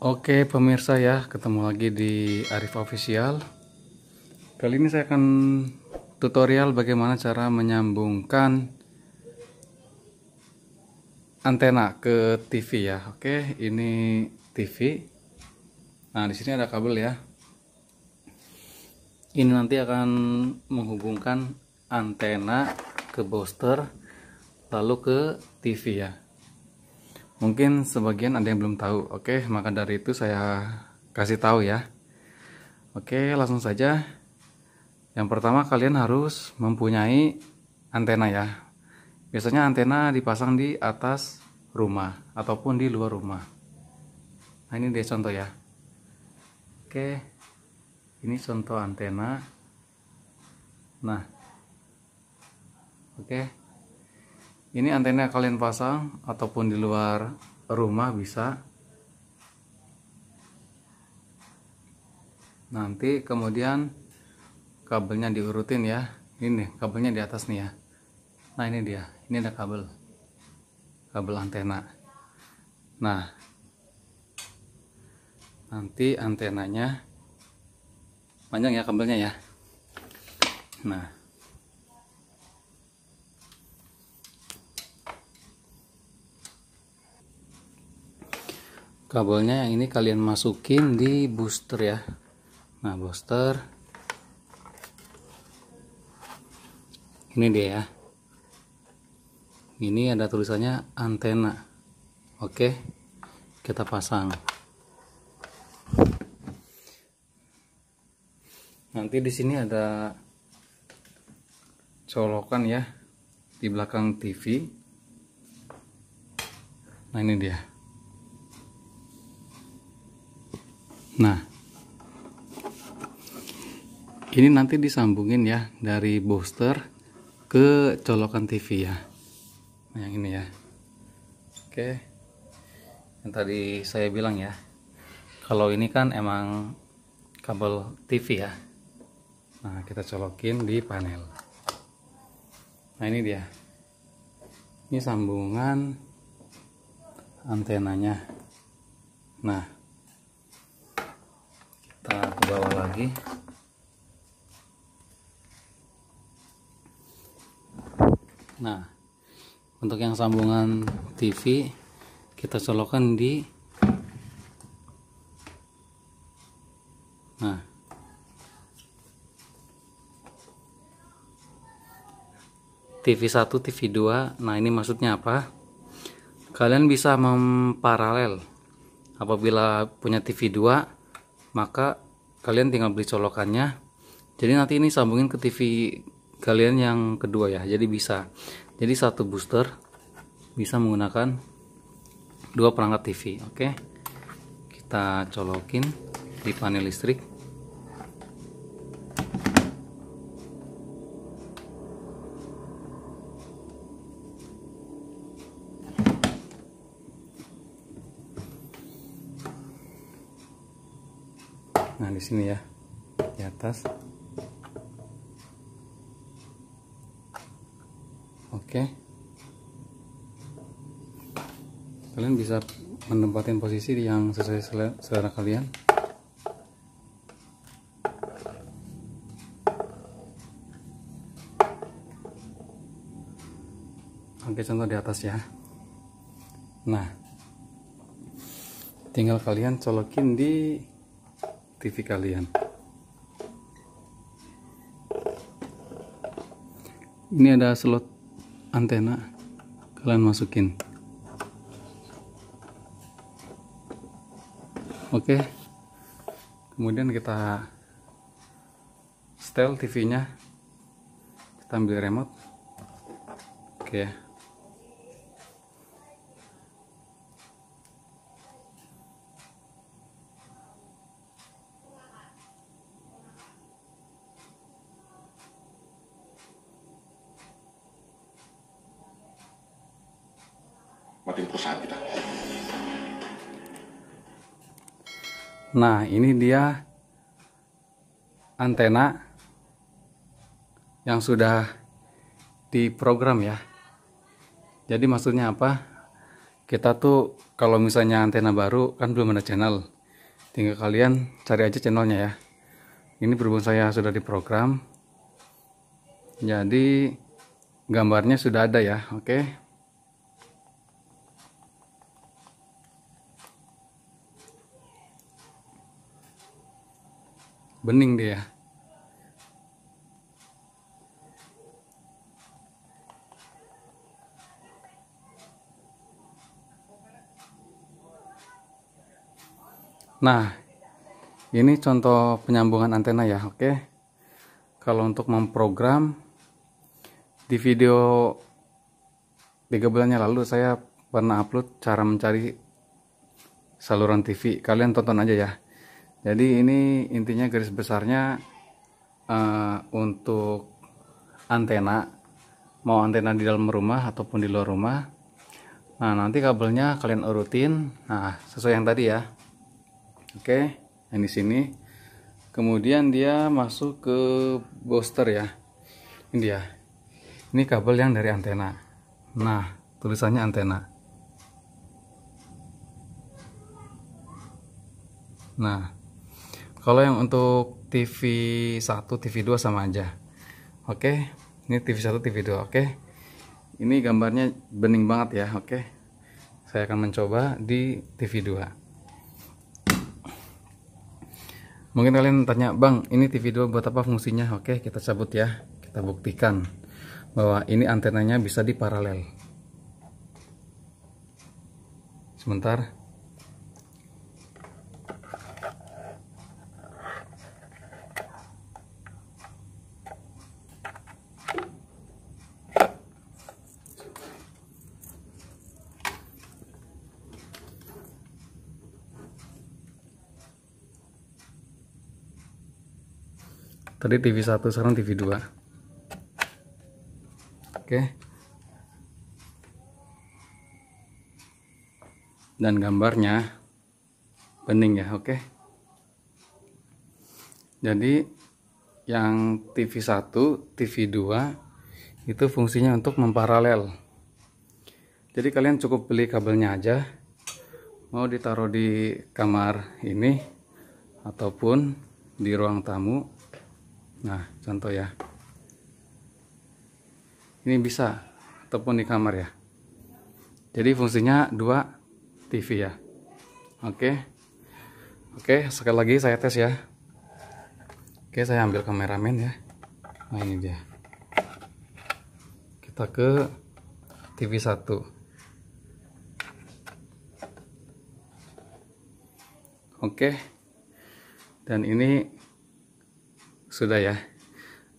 Oke pemirsa ya, ketemu lagi di Arif Official. Kali ini saya akan tutorial bagaimana cara menyambungkan antena ke TV ya. Oke, ini TV. Nah, di sini ada kabel ya. Ini nanti akan menghubungkan antena ke booster lalu ke TV ya. Mungkin sebagian ada yang belum tahu. Oke, maka dari itu saya kasih tahu ya. Oke, langsung saja. Yang pertama kalian harus mempunyai antena ya. Biasanya antena dipasang di atas rumah ataupun di luar rumah. Nah, ini dia contoh ya. Oke. Ini contoh antena. Nah. Oke ini antena kalian pasang ataupun di luar rumah bisa nanti kemudian kabelnya diurutin ya ini nih, kabelnya di atas nih ya nah ini dia ini ada kabel kabel antena nah nanti antenanya panjang ya kabelnya ya nah kabelnya yang ini kalian masukin di booster ya nah booster ini dia ya ini ada tulisannya antena oke kita pasang nanti di sini ada colokan ya di belakang TV nah ini dia Nah, ini nanti disambungin ya dari booster ke colokan TV ya. Nah, yang ini ya. Oke. Yang tadi saya bilang ya. Kalau ini kan emang kabel TV ya. Nah, kita colokin di panel. Nah, ini dia. Ini sambungan antenanya. Nah, kita ke bawah lagi nah untuk yang sambungan TV kita colokan di nah TV 1, TV 2 nah ini maksudnya apa kalian bisa memparalel apabila punya TV 2 maka kalian tinggal beli colokannya jadi nanti ini sambungin ke TV kalian yang kedua ya jadi bisa jadi satu booster bisa menggunakan dua perangkat TV oke kita colokin di panel listrik nah di sini ya di atas oke kalian bisa menempatkan posisi yang sesuai selera kalian Oke contoh di atas ya Nah tinggal kalian colokin di TV kalian ini ada slot antena kalian masukin oke kemudian kita setel TV nya kita ambil remote oke ya perusahaan kita. Nah, ini dia antena yang sudah diprogram ya. Jadi maksudnya apa? Kita tuh kalau misalnya antena baru kan belum ada channel. Tinggal kalian cari aja channelnya ya. Ini berhubung saya sudah diprogram. Jadi gambarnya sudah ada ya, oke. Okay? bening dia Nah, ini contoh penyambungan antena ya, oke. Kalau untuk memprogram di video tiga bulannya lalu saya pernah upload cara mencari saluran TV. Kalian tonton aja ya jadi ini intinya garis besarnya uh, untuk antena mau antena di dalam rumah ataupun di luar rumah nah nanti kabelnya kalian urutin nah sesuai yang tadi ya oke okay, yang sini kemudian dia masuk ke booster ya ini dia ini kabel yang dari antena nah tulisannya antena nah kalau yang untuk TV 1, TV 2 sama aja. Oke, ini TV 1, TV 2, oke. Ini gambarnya bening banget ya, oke. Saya akan mencoba di TV 2. Mungkin kalian tanya, "Bang, ini TV 2 buat apa fungsinya?" Oke, kita cabut ya. Kita buktikan bahwa ini antenanya bisa diparalel. Sebentar. tadi TV 1 sekarang TV 2 oke dan gambarnya bening ya oke jadi yang TV 1 TV 2 itu fungsinya untuk memparalel jadi kalian cukup beli kabelnya aja mau ditaruh di kamar ini ataupun di ruang tamu nah contoh ya ini bisa ataupun di kamar ya jadi fungsinya dua TV ya oke oke sekali lagi saya tes ya oke saya ambil kameramen ya nah ini dia kita ke TV 1 oke dan ini sudah ya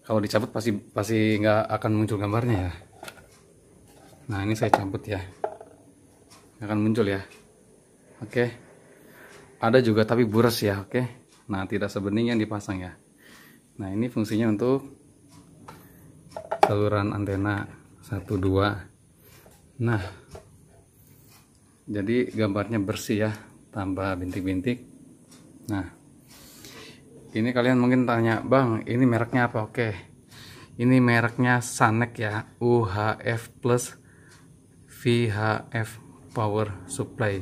kalau dicabut pasti pasti nggak akan muncul gambarnya ya nah ini saya cabut ya akan muncul ya oke ada juga tapi buras ya oke nah tidak sebening yang dipasang ya nah ini fungsinya untuk saluran antena 12 nah jadi gambarnya bersih ya tambah bintik-bintik nah ini kalian mungkin tanya bang ini mereknya apa oke ini mereknya Sanek ya UHF plus VHF power supply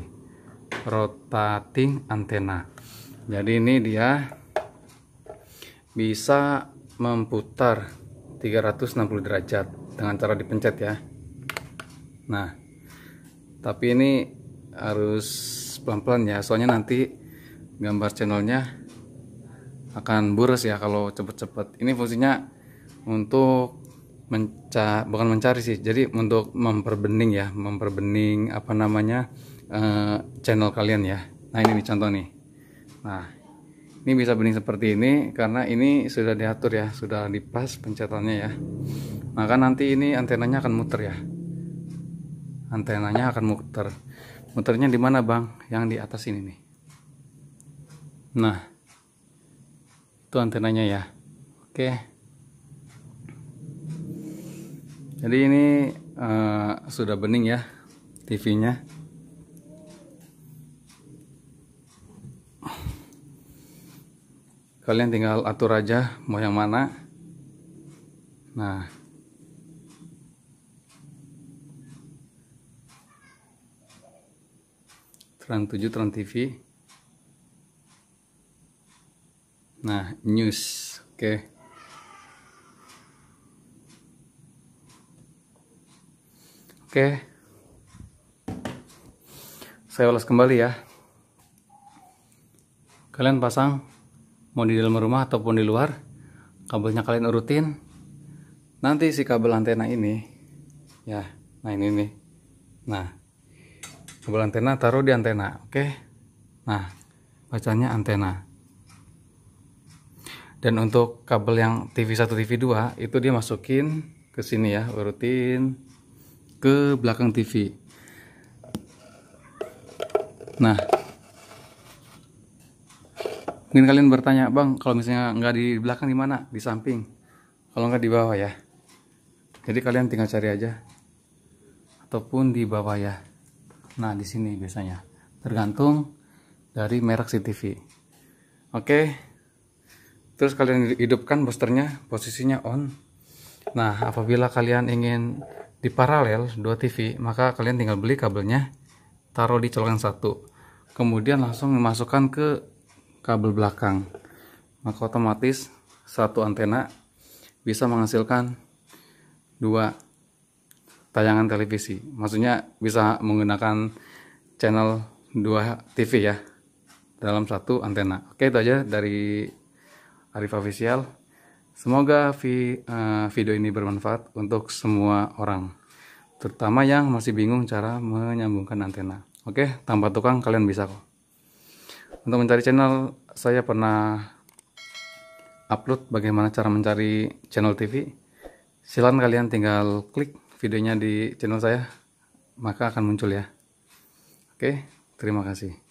rotating antena jadi ini dia bisa memputar 360 derajat dengan cara dipencet ya nah tapi ini harus pelan-pelan ya soalnya nanti gambar channelnya akan buras ya kalau cepet-cepet ini fungsinya untuk menca bukan mencari sih jadi untuk memperbening ya memperbening apa namanya uh, channel kalian ya nah ini nih contoh nih nah ini bisa bening seperti ini karena ini sudah diatur ya sudah dipas pencetannya ya maka nanti ini antenanya akan muter ya antenanya akan muter muternya di mana bang yang di atas ini nih nah itu antenanya ya oke jadi ini uh, sudah bening ya TV nya kalian tinggal atur aja mau yang mana nah Trans 7 Trans TV Nah, news. Oke. Oke. Saya ulas kembali ya. Kalian pasang mau di dalam rumah ataupun di luar, kabelnya kalian urutin. Nanti si kabel antena ini ya, nah ini nih. Nah, kabel antena taruh di antena, oke? Nah, bacanya antena. Dan untuk kabel yang TV1 TV2 itu dia masukin ke sini ya, urutin ke belakang TV. Nah, mungkin kalian bertanya, bang, kalau misalnya nggak di belakang di mana? Di samping. Kalau nggak di bawah ya. Jadi kalian tinggal cari aja. Ataupun di bawah ya. Nah, di sini biasanya. Tergantung dari merek TV. Oke. Okay terus kalian hidupkan boosternya posisinya on nah apabila kalian ingin diparalel paralel dua TV maka kalian tinggal beli kabelnya taruh di colokan satu kemudian langsung dimasukkan ke kabel belakang maka otomatis satu antena bisa menghasilkan dua tayangan televisi maksudnya bisa menggunakan channel dua TV ya dalam satu antena oke itu aja dari Arif Official. Semoga vi, uh, video ini bermanfaat untuk semua orang, terutama yang masih bingung cara menyambungkan antena. Oke, tanpa tukang kalian bisa kok. Untuk mencari channel, saya pernah upload bagaimana cara mencari channel TV. Silahkan kalian tinggal klik videonya di channel saya, maka akan muncul ya. Oke, terima kasih.